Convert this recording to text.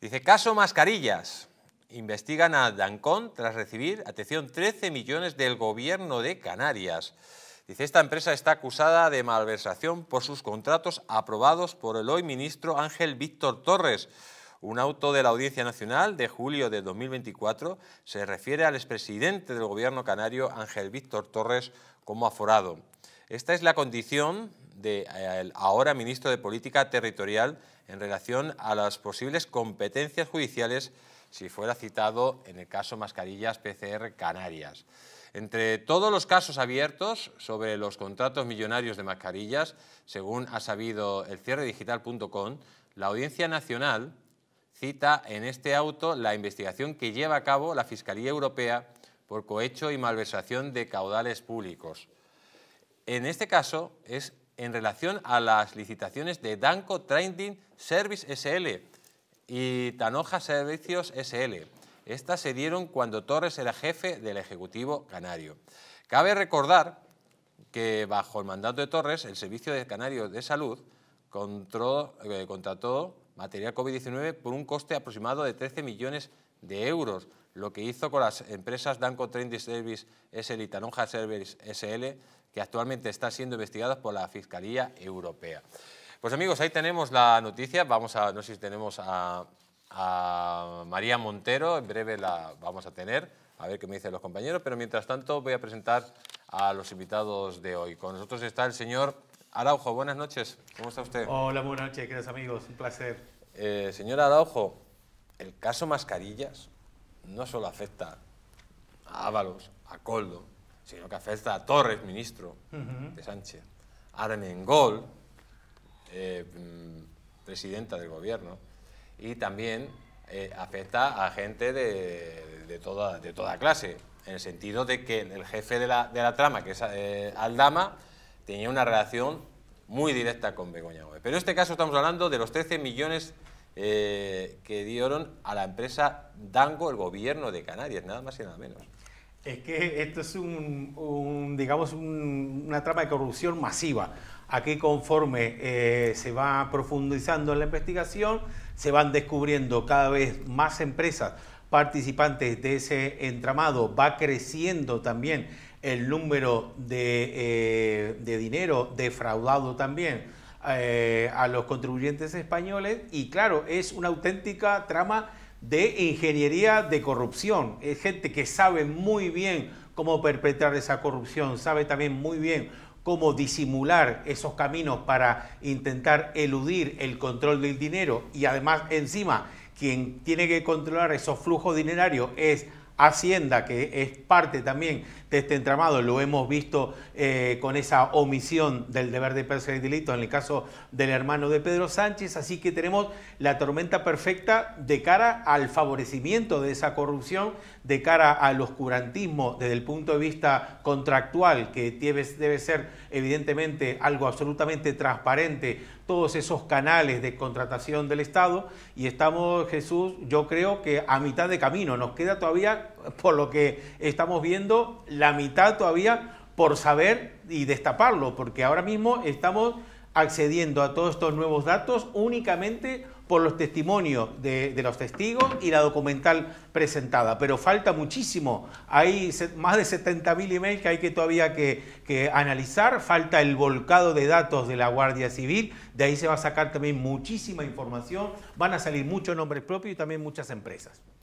Dice, caso mascarillas. Investigan a Dancón tras recibir, atención, 13 millones del gobierno de Canarias. Dice, esta empresa está acusada de malversación por sus contratos aprobados por el hoy ministro Ángel Víctor Torres. Un auto de la Audiencia Nacional de julio de 2024 se refiere al expresidente del gobierno canario Ángel Víctor Torres como aforado. Esta es la condición de eh, el ahora ministro de Política Territorial en relación a las posibles competencias judiciales si fuera citado en el caso Mascarillas PCR Canarias. Entre todos los casos abiertos sobre los contratos millonarios de mascarillas, según ha sabido el cierredigital.com, la Audiencia Nacional cita en este auto la investigación que lleva a cabo la Fiscalía Europea por cohecho y malversación de caudales públicos. En este caso es en relación a las licitaciones de Danco Trading Service SL y Tanoja Servicios SL. Estas se dieron cuando Torres era jefe del Ejecutivo Canario. Cabe recordar que bajo el mandato de Torres, el Servicio de Canario de Salud eh, contrató material COVID-19 por un coste aproximado de 13 millones de euros, lo que hizo con las empresas Danco Trading Service SL y Tanonja Service SL, que actualmente está siendo investigadas por la Fiscalía Europea. Pues amigos, ahí tenemos la noticia. Vamos a, no sé si tenemos a, María Montero, en breve la vamos a tener, a ver qué me dicen los compañeros, pero mientras tanto voy a presentar a los invitados de hoy. Con nosotros está el señor Araujo. Buenas noches, ¿cómo está usted? Hola, buenas noches, queridos amigos, un placer. Eh, señor Araujo, el caso Mascarillas no solo afecta a Ábalos, a Coldo, sino que afecta a Torres, ministro de Sánchez, a Armengol, eh, mm, presidenta del gobierno, y también eh, afecta a gente de, toda, de toda clase, en el sentido de que el jefe de la, trama, que es eh, Aldama, tenía una relación muy directa con Begoña Gómez. Pero en este caso estamos hablando de los 13 millones eh, que dieron a la empresa Dango, el gobierno de Canarias, nada más y nada menos. Es que esto es un, digamos, una trama de corrupción masiva. Aquí conforme eh, se va profundizando en la investigación, se van descubriendo cada vez más empresas participantes de ese entramado, va creciendo también el número de eh, dinero defraudado también eh, a los contribuyentes españoles y claro, es una auténtica trama de ingeniería de corrupción. Es gente que sabe muy bien cómo perpetrar esa corrupción, sabe también muy bien cómo disimular esos caminos para intentar eludir el control del dinero y además encima quien tiene que controlar esos flujos dinerarios es Hacienda, que es parte también de este entramado, lo hemos visto eh, con esa omisión del deber de perseguir delitos en el caso del hermano de Pedro Sánchez, así que tenemos la tormenta perfecta de cara al favorecimiento de esa corrupción, de cara al oscurantismo desde el punto de vista contractual, que debe ser evidentemente algo absolutamente transparente, todos esos canales de contratación del Estado, y estamos, Jesús, yo creo que a mitad de camino, nos queda todavía por lo que estamos viendo, la mitad todavía por saber y destaparlo, porque ahora mismo estamos accediendo a todos estos nuevos datos únicamente por los testimonios de, los testigos y la documental presentada. Pero falta muchísimo. Hay más de 70.000 emails que hay que todavía que, analizar. Falta el volcado de datos de la Guardia Civil. De ahí se va a sacar también muchísima información. Van a salir muchos nombres propios y también muchas empresas.